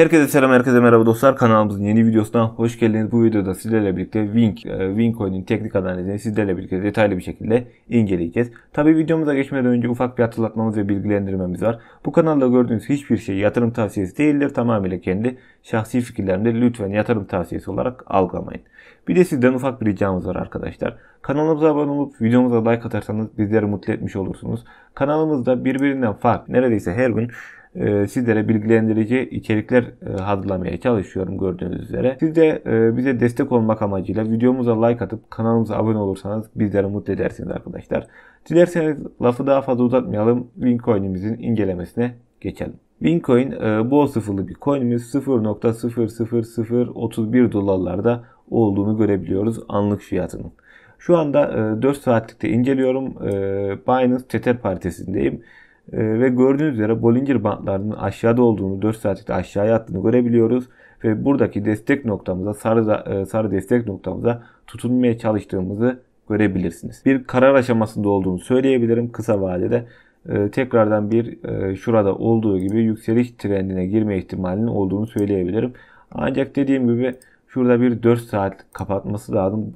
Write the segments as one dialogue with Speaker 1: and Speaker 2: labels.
Speaker 1: Herkese selam, herkese merhaba dostlar. Kanalımızın yeni videosundan hoş geldiniz. Bu videoda sizlerle birlikte Wing, e, Wing teknik analizini sizlerle birlikte detaylı bir şekilde inceleyeceğiz. Tabii videomuza geçmeden önce ufak bir hatırlatmamız ve bilgilendirmemiz var. Bu kanalda gördüğünüz hiçbir şey yatırım tavsiyesi değildir. Tamamıyla kendi şahsi fikirlerimde lütfen yatırım tavsiyesi olarak algılamayın. Bir de sizden ufak bir ricamız var arkadaşlar. Kanalımıza abone olup videomuza like atarsanız bizleri mutlu etmiş olursunuz. Kanalımızda birbirinden farklı neredeyse her gün ee, sizlere bilgilendirici içerikler e, hazırlamaya çalışıyorum gördüğünüz üzere. Siz de e, bize destek olmak amacıyla videomuza like atıp kanalımıza abone olursanız bizleri mutlu edersiniz arkadaşlar. Dilerseniz lafı daha fazla uzatmayalım. Wincoin'imizin incelemesine geçelim. Wincoin bu e, bol sıfırlı bir coinimiz 0.00031 dolarlarda olduğunu görebiliyoruz anlık fiyatının. Şu anda 4 saatlikte inceliyorum. Binance Tether partisindeyim. Ee, ve gördüğünüz üzere Bollinger Bandlarının aşağıda olduğunu 4 saatlikte aşağıya attığını görebiliyoruz. Ve buradaki destek noktamıza sarı, e, sarı destek noktamıza tutunmaya çalıştığımızı görebilirsiniz. Bir karar aşamasında olduğunu söyleyebilirim kısa vadede. E, tekrardan bir e, şurada olduğu gibi yükseliş trendine girme ihtimalinin olduğunu söyleyebilirim. Ancak dediğim gibi Şurada bir 4 saat kapatması lazım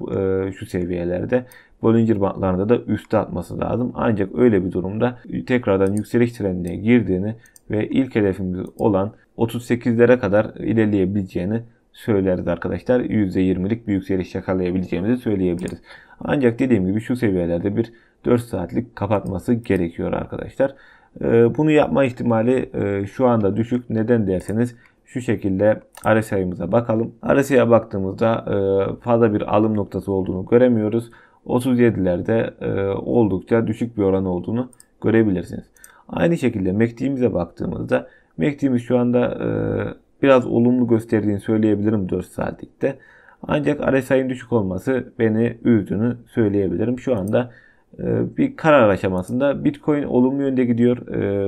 Speaker 1: e, şu seviyelerde. Bollinger bantlarında da üste atması lazım. Ancak öyle bir durumda tekrardan yükseliş trendine girdiğini ve ilk hedefimiz olan 38'lere kadar ilerleyebileceğini söyleriz arkadaşlar. %20'lik bir yükseliş yakalayabileceğimizi söyleyebiliriz. Ancak dediğim gibi şu seviyelerde bir 4 saatlik kapatması gerekiyor arkadaşlar. E, bunu yapma ihtimali e, şu anda düşük. Neden derseniz şu şekilde RSI'mize bakalım. RSI'ye baktığımızda e, fazla bir alım noktası olduğunu göremiyoruz. 37'lerde e, oldukça düşük bir oran olduğunu görebilirsiniz. Aynı şekilde MACD'imize e baktığımızda MACD'miz şu anda biraz olumlu gösterdiğini söyleyebilirim 4 saatlikte. Ancak RSI'nin düşük olması beni üzdüğünü söyleyebilirim. Şu anda bir karar aşamasında Bitcoin olumlu yönde gidiyor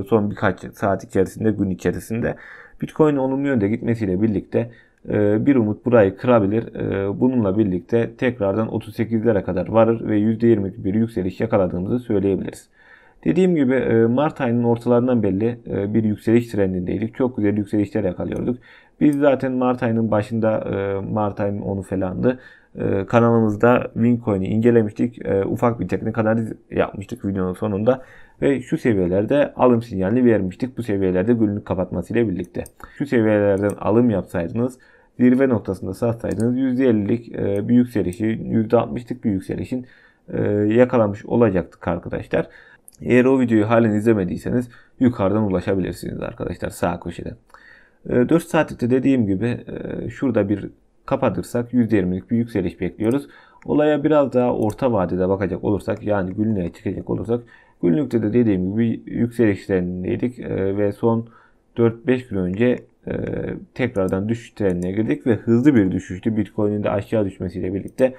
Speaker 1: son birkaç saat içerisinde, gün içerisinde. Bitcoin olumlu yönde gitmesiyle birlikte e, bir umut burayı kırabilir. E, bununla birlikte tekrardan 38'lere kadar varır ve %20'lik bir yükseliş yakaladığımızı söyleyebiliriz. Dediğim gibi e, Mart ayının ortalarından belli bir yükseliş trendindeydik. Çok güzel yükselişler yakalıyorduk. Biz zaten Mart ayının başında e, Mart ayının 10'u falandı. E, kanalımızda Wincoin'i incelemiştik. E, ufak bir teknik analiz yapmıştık videonun sonunda. Ve şu seviyelerde alım sinyali vermiştik. Bu seviyelerde günlük kapatması ile birlikte. Şu seviyelerden alım yapsaydınız zirve noktasında satsaydınız %50'lik bir yükselişi, %60'lık bir yükselişin yakalamış olacaktık arkadaşlar. Eğer o videoyu halen izlemediyseniz yukarıdan ulaşabilirsiniz arkadaşlar sağ köşeden. 4 ee, saatlikte dediğim gibi e, şurada bir kapatırsak %20'lik bir yükseliş bekliyoruz. Olaya biraz daha orta vadede bakacak olursak yani günlüğe çıkacak olursak günlükte de dediğim gibi yükselişlerindeydik e, ve son 4-5 gün önce e, tekrardan düşüş trenine girdik ve hızlı bir düşüştü. Bitcoin'in de aşağı düşmesiyle birlikte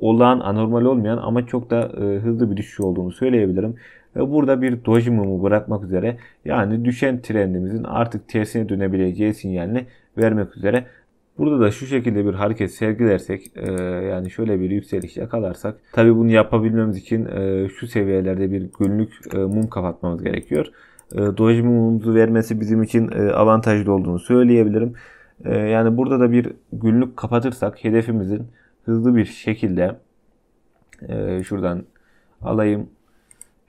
Speaker 1: olağan anormal olmayan ama çok da hızlı bir düşüş olduğunu söyleyebilirim ve burada bir doji mumu bırakmak üzere yani düşen trendimizin artık tersine dönebileceği sinyalini vermek üzere. Burada da şu şekilde bir hareket sergilersek e, yani şöyle bir yükseliş kalarsak, tabi bunu yapabilmemiz için e, şu seviyelerde bir günlük e, mum kapatmamız gerekiyor. E, doji mumumuzu vermesi bizim için e, avantajlı olduğunu söyleyebilirim. E, yani burada da bir günlük kapatırsak hedefimizin hızlı bir şekilde e, şuradan alayım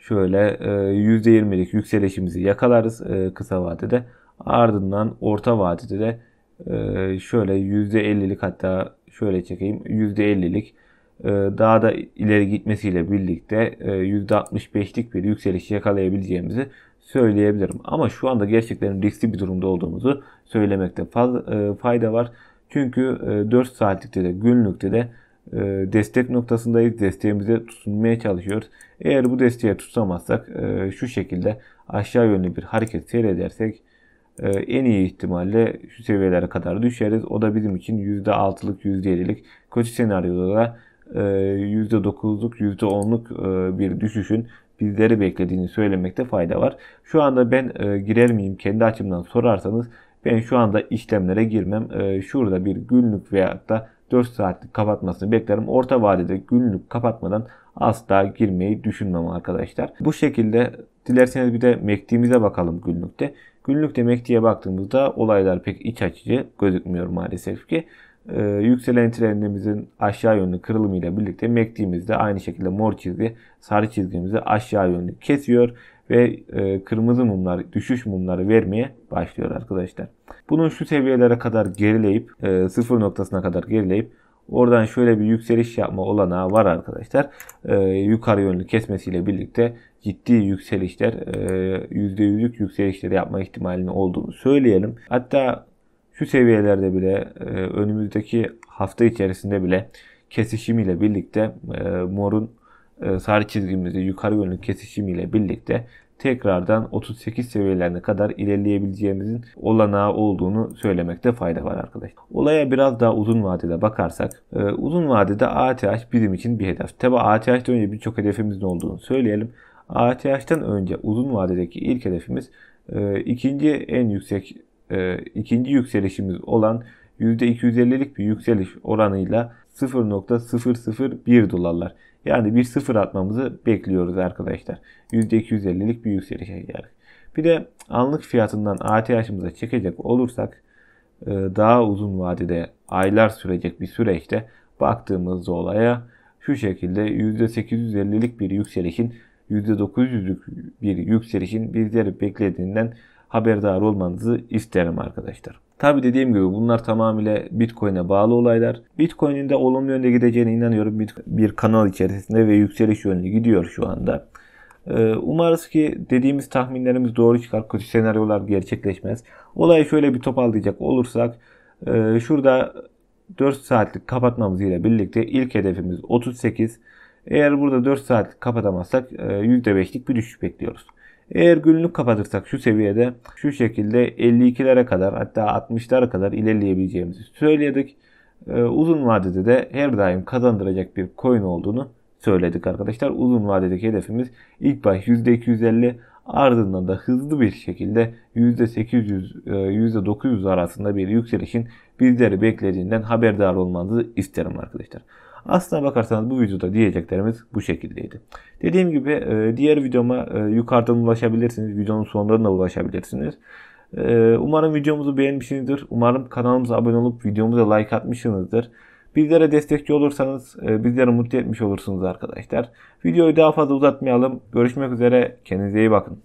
Speaker 1: şöyle %20'lik e, yükselişimizi yakalarız e, kısa vadede. Ardından orta vadede de e, şöyle %50'lik hatta şöyle çekeyim %50'lik daha da ileri gitmesiyle birlikte %65'lik bir yükseliş yakalayabileceğimizi söyleyebilirim. Ama şu anda gerçekten riskli bir durumda olduğumuzu söylemekte fayda var. Çünkü 4 saatlikte de günlükte de ee, destek noktasındayız. Desteğimize tutunmaya çalışıyoruz. Eğer bu desteğe tutamazsak e, şu şekilde aşağı yönlü bir hareket seyredersek e, en iyi ihtimalle şu seviyelere kadar düşeriz. O da bizim için %6'lık %7'lik kötü senaryoda da %9'luk e, %10'luk bir düşüşün bizleri beklediğini söylemekte fayda var. Şu anda ben girer miyim kendi açımdan sorarsanız ben şu anda işlemlere girmem. Şurada bir günlük veyahut da 4 saatlik kapatmasını beklerim. Orta vadede günlük kapatmadan asla girmeyi düşünmem arkadaşlar. Bu şekilde dilerseniz bir de mektiğimize bakalım günlükte. Günlükte mektiğe baktığımızda olaylar pek iç açıcı gözükmüyor maalesef ki e, yükselen trendimizin aşağı yönlü kırılımıyla birlikte MACD'miz de aynı şekilde mor çizgi sarı çizgimizi aşağı yönlü kesiyor ve e, kırmızı mumlar düşüş mumları vermeye başlıyor arkadaşlar. Bunun şu seviyelere kadar gerileyip e, sıfır noktasına kadar gerileyip Oradan şöyle bir yükseliş yapma olanağı var arkadaşlar. Ee, yukarı yönlü kesmesiyle birlikte ciddi yükselişler, e, %100'lük yükselişleri yapma ihtimalinin olduğunu söyleyelim. Hatta şu seviyelerde bile e, önümüzdeki hafta içerisinde bile kesişim ile birlikte e, morun e, sarı çizgimizi yukarı yönlü kesişim ile birlikte tekrardan 38 seviyelerine kadar ilerleyebileceğimizin olanağı olduğunu söylemekte fayda var arkadaşlar. Olaya biraz daha uzun vadede bakarsak uzun vadede ATH bizim için bir hedef. Tabi ATH'den önce birçok hedefimizin olduğunu söyleyelim. ATH'den önce uzun vadedeki ilk hedefimiz ikinci en yüksek e, ikinci yükselişimiz olan %250'lik bir yükseliş oranıyla 0.001 dolarlar. Yani bir sıfır atmamızı bekliyoruz arkadaşlar. %250'lik bir yükselişe geldi. Bir de anlık fiyatından ATH'ımıza çekecek olursak e, daha uzun vadede aylar sürecek bir süreçte baktığımız olaya şu şekilde %850'lik bir yükselişin %900'lük bir yükselişin bizleri beklediğinden haberdar olmanızı isterim arkadaşlar. Tabi dediğim gibi bunlar tamamıyla Bitcoin'e bağlı olaylar. Bitcoin'in de olumlu yönde gideceğine inanıyorum. Bir kanal içerisinde ve yükseliş yönlü gidiyor şu anda. Ee, umarız ki dediğimiz tahminlerimiz doğru çıkar. Kötü senaryolar gerçekleşmez. Olayı şöyle bir toparlayacak olursak e, şurada 4 saatlik kapatmamız ile birlikte ilk hedefimiz 38. Eğer burada 4 saatlik kapatamazsak %5'lik e, bir düşüş bekliyoruz. Eğer günlük kapatırsak şu seviyede şu şekilde 52'lere kadar hatta 60'lara kadar ilerleyebileceğimizi söyledik. Ee, uzun vadede de her daim kazandıracak bir coin olduğunu söyledik arkadaşlar. Uzun vadedeki hedefimiz ilk baş %250 ardından da hızlı bir şekilde %800 %900 e, arasında bir yükselişin bizleri beklediğinden haberdar olmanızı isterim arkadaşlar. Aslına bakarsanız bu videoda diyeceklerimiz bu şekildeydi. Dediğim gibi e, diğer videoma e, yukarıdan ulaşabilirsiniz. Videonun sonlarına ulaşabilirsiniz. E, umarım videomuzu beğenmişsinizdir. Umarım kanalımıza abone olup videomuza like atmışsınızdır. Bizlere destekçi olursanız bizleri mutlu etmiş olursunuz arkadaşlar. Videoyu daha fazla uzatmayalım. Görüşmek üzere. Kendinize iyi bakın.